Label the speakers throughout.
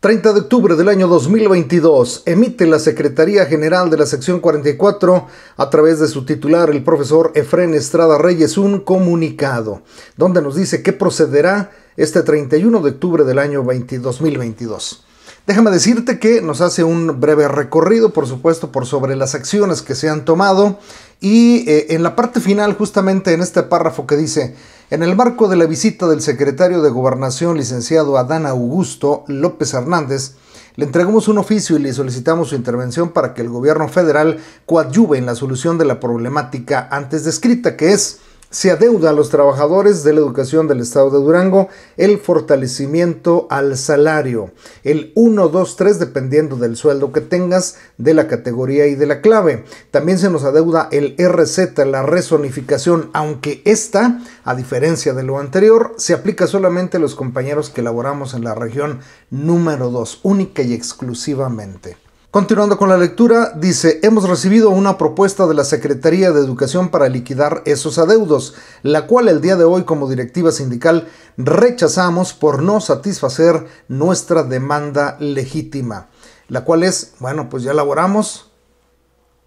Speaker 1: 30 de octubre del año 2022 emite la Secretaría General de la Sección 44 a través de su titular, el profesor Efrén Estrada Reyes, un comunicado donde nos dice qué procederá este 31 de octubre del año 2022. Déjame decirte que nos hace un breve recorrido, por supuesto, por sobre las acciones que se han tomado y eh, en la parte final, justamente en este párrafo que dice, en el marco de la visita del secretario de Gobernación, licenciado Adán Augusto López Hernández, le entregamos un oficio y le solicitamos su intervención para que el gobierno federal coadyuve en la solución de la problemática antes descrita, que es se adeuda a los trabajadores de la educación del Estado de Durango el fortalecimiento al salario, el 1, 2, 3, dependiendo del sueldo que tengas, de la categoría y de la clave. También se nos adeuda el RZ, la resonificación, aunque esta, a diferencia de lo anterior, se aplica solamente a los compañeros que laboramos en la región número 2, única y exclusivamente. Continuando con la lectura, dice, hemos recibido una propuesta de la Secretaría de Educación para liquidar esos adeudos, la cual el día de hoy como directiva sindical rechazamos por no satisfacer nuestra demanda legítima, la cual es, bueno, pues ya elaboramos,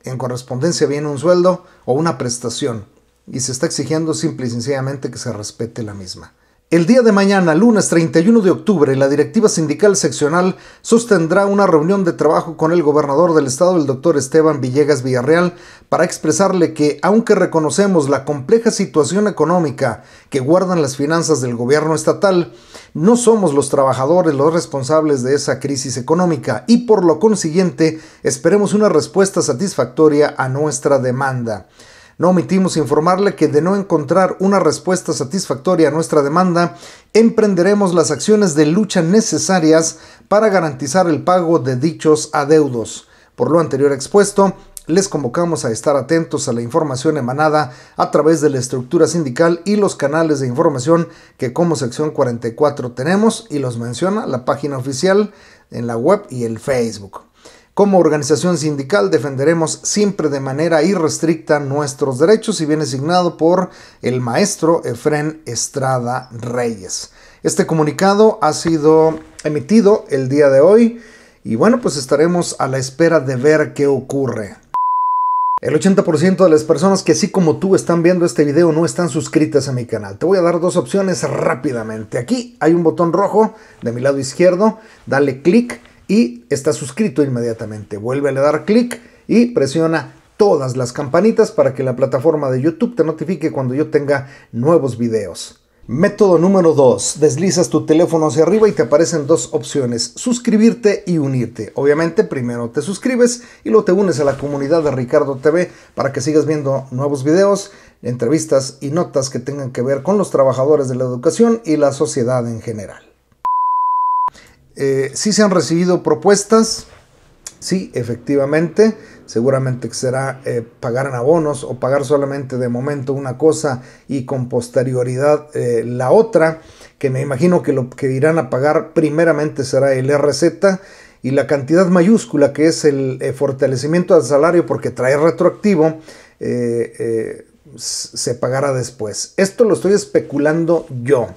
Speaker 1: en correspondencia viene un sueldo o una prestación, y se está exigiendo simple y sencillamente que se respete la misma. El día de mañana, lunes 31 de octubre, la Directiva Sindical Seccional sostendrá una reunión de trabajo con el gobernador del estado, el doctor Esteban Villegas Villarreal, para expresarle que, aunque reconocemos la compleja situación económica que guardan las finanzas del gobierno estatal, no somos los trabajadores los responsables de esa crisis económica y, por lo consiguiente, esperemos una respuesta satisfactoria a nuestra demanda. No omitimos informarle que de no encontrar una respuesta satisfactoria a nuestra demanda, emprenderemos las acciones de lucha necesarias para garantizar el pago de dichos adeudos. Por lo anterior expuesto, les convocamos a estar atentos a la información emanada a través de la estructura sindical y los canales de información que como sección 44 tenemos y los menciona la página oficial en la web y el Facebook. Como organización sindical defenderemos siempre de manera irrestricta nuestros derechos y viene asignado por el maestro Efrén Estrada Reyes. Este comunicado ha sido emitido el día de hoy y bueno, pues estaremos a la espera de ver qué ocurre. El 80% de las personas que así como tú están viendo este video no están suscritas a mi canal. Te voy a dar dos opciones rápidamente. Aquí hay un botón rojo de mi lado izquierdo, dale clic y está suscrito inmediatamente. Vuelve a dar clic y presiona todas las campanitas para que la plataforma de YouTube te notifique cuando yo tenga nuevos videos. Método número 2. Deslizas tu teléfono hacia arriba y te aparecen dos opciones, suscribirte y unirte. Obviamente primero te suscribes y luego te unes a la comunidad de Ricardo TV para que sigas viendo nuevos videos, entrevistas y notas que tengan que ver con los trabajadores de la educación y la sociedad en general. Eh, si se han recibido propuestas, sí, efectivamente, seguramente será eh, pagar en abonos o pagar solamente de momento una cosa y con posterioridad eh, la otra, que me imagino que lo que irán a pagar primeramente será el RZ y la cantidad mayúscula que es el fortalecimiento del salario porque trae retroactivo se pagará después. Esto lo estoy especulando yo.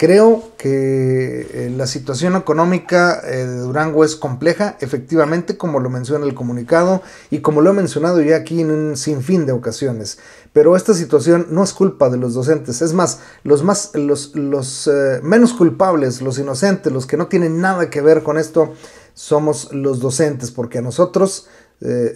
Speaker 1: Creo que eh, la situación económica eh, de Durango es compleja, efectivamente, como lo menciona el comunicado y como lo he mencionado ya aquí en un sinfín de ocasiones. Pero esta situación no es culpa de los docentes, es más, los, más, los, eh, menos culpables, los inocentes, los que no tienen nada que ver con esto, somos los docentes, porque a nosotros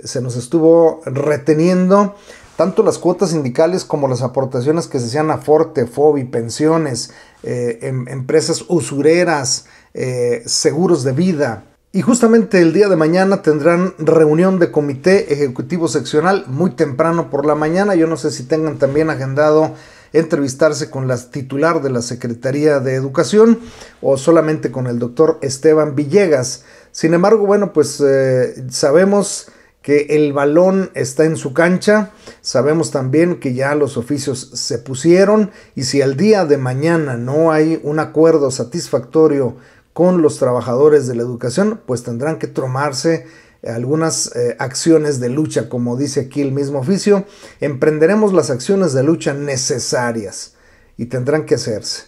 Speaker 1: se nos estuvo reteniendo tanto las cuotas sindicales como las aportaciones que se hacían a Forte, FOBI, pensiones, eh, em, empresas usureras, eh, seguros de vida. Y justamente el día de mañana tendrán reunión de comité ejecutivo seccional muy temprano por la mañana. Yo no sé si tengan también agendado entrevistarse con la titular de la Secretaría de Educación o solamente con el doctor Esteban Villegas. Sin embargo, bueno, pues eh, sabemos que el balón está en su cancha. Sabemos también que ya los oficios se pusieron y si al día de mañana no hay un acuerdo satisfactorio con los trabajadores de la educación, pues tendrán que tomarse eh, algunas eh, acciones de lucha, como dice aquí el mismo oficio. Emprenderemos las acciones de lucha necesarias y tendrán que hacerse.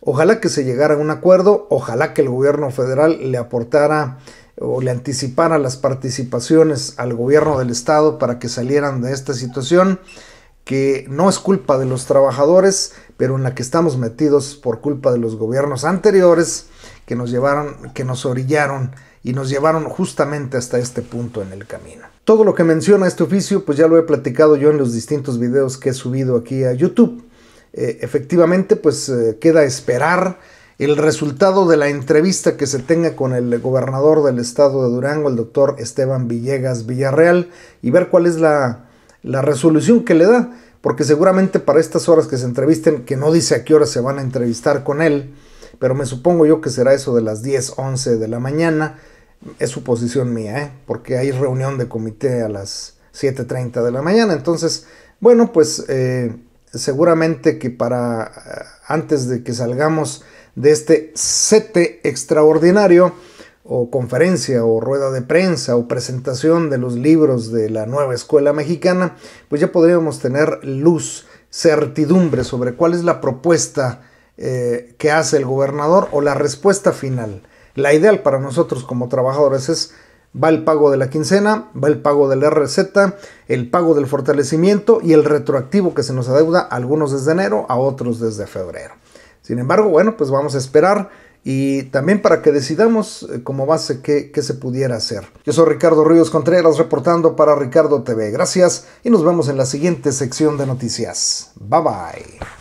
Speaker 1: Ojalá que se llegara a un acuerdo, ojalá que el gobierno federal le aportara o le anticipara las participaciones al gobierno del estado para que salieran de esta situación que no es culpa de los trabajadores, pero en la que estamos metidos por culpa de los gobiernos anteriores que nos llevaron, que nos orillaron y nos llevaron justamente hasta este punto en el camino. Todo lo que menciona este oficio, pues ya lo he platicado yo en los distintos videos que he subido aquí a YouTube. Eh, efectivamente, pues eh, queda esperar el resultado de la entrevista que se tenga con el gobernador del estado de Durango, el doctor Esteban Villegas Villarreal, y ver cuál es la, resolución que le da, porque seguramente para estas horas que se entrevisten, que no dice a qué hora se van a entrevistar con él, pero me supongo yo que será eso de las 10, 11 de la mañana, es suposición mía, ¿eh? porque hay reunión de comité a las 7.30 de la mañana, entonces, bueno, pues eh, seguramente que para eh, antes de que salgamos, de este sete extraordinario o conferencia o rueda de prensa o presentación de los libros de la nueva escuela mexicana, pues ya podríamos tener luz, certidumbre sobre cuál es la propuesta eh, que hace el gobernador o la respuesta final. La ideal para nosotros como trabajadores es va el pago de la quincena, va el pago del RZ, el pago del fortalecimiento y el retroactivo que se nos adeuda algunos desde enero, a otros desde febrero. Sin embargo, bueno, pues vamos a esperar y también para que decidamos eh, como base qué, se pudiera hacer. Yo soy Ricardo Ríos Contreras reportando para Ricardo TV. Gracias y nos vemos en la siguiente sección de noticias. Bye bye.